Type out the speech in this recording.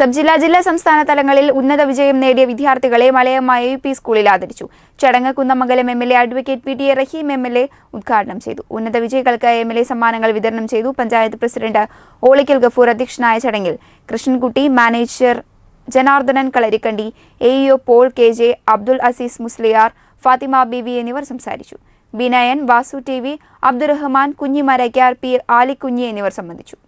sub ജില്ലാ ജില്ലാ സംസ്ഥാന തലങ്ങളിൽ ഉന്നത വിജയം നേടിയ വിദ്യാർത്ഥികളെ മലയമ്മ യു പി സ്കൂളിൽ ആദരിച്ചു ചടങ്ങ് Kunnamangalam M L A advocate P T A Rahim M L A ഉദ്ഘാടനം ചെയ്തു ഉന്നത വിജയികൾക്ക് എം എൽ എ സമ്മാനങ്ങൾ വിതരണം ചെയ്തു പഞ്ചായത്ത് പ്രസിഡന്റ് ഓളിക്കൽ ഗഫൂർ അധ്യക്ഷനായ ചടങ്ങിൽ Krishnankutty manager Janardhanan Kalarikkandi A EO Paul K J Abdul Aziz Musliyar Fathima Bivi എന്നിവർ സംസാരിച്ചു Binayan Vasu T V Abdurahman Kunhimarakkar P Alikunhi എന്നിവർ സംബന്ധിച്ചു